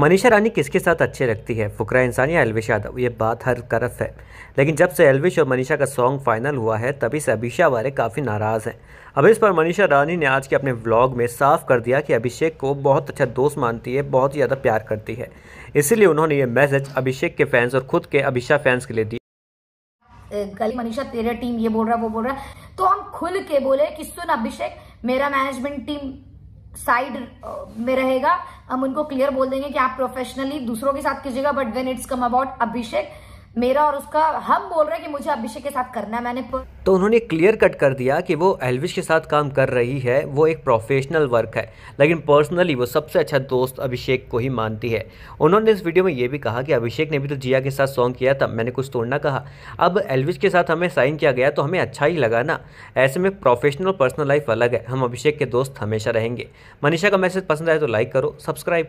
मनीषा रानी किसके साथ अच्छे लगती है फुकरा इंसान या एलविश यादव ये बात हर तरफ है लेकिन जब से एलविश और मनीषा का सॉन्ग फाइनल हुआ है तभी से अभिषा वाले काफ़ी नाराज़ हैं अब इस पर मनीषा रानी ने आज के अपने व्लॉग में साफ कर दिया कि अभिषेक को बहुत अच्छा दोस्त मानती है बहुत ही ज़्यादा प्यार करती है इसीलिए उन्होंने ये मैसेज अभिषेक के फैंस और खुद के अभिषा फैंस के लिए दिया गली मनीषा तेरा टीम ये बोल रहा वो बोल रहा तो हम खुल के बोले कि सुन अभिषेक मेरा मैनेजमेंट टीम साइड uh, में रहेगा हम उनको क्लियर बोल देंगे कि आप प्रोफेशनली दूसरों के साथ कीजिएगा but when it's come about Abhishek मेरा और उसका हम बोल रहे हैं कि मुझे अभिषेक के साथ करना है मैंने पर... तो उन्होंने क्लियर कट कर दिया कि वो एलविश के साथ काम कर रही है वो एक प्रोफेशनल वर्क है लेकिन पर्सनली वो सबसे अच्छा दोस्त अभिषेक को ही मानती है उन्होंने इस वीडियो में ये भी कहा कि अभिषेक ने भी तो जिया के साथ सॉन्ग किया था मैंने कुछ तोड़ना कहा अब एलविश के साथ हमें साइन किया गया तो हमें अच्छा ही लगा ना ऐसे में प्रोफेशनल पर्सनल लाइफ अलग है हम अभिषेक के दोस्त हमेशा रहेंगे मनीषा का मैसेज पसंद आए तो लाइक करो सब्सक्राइब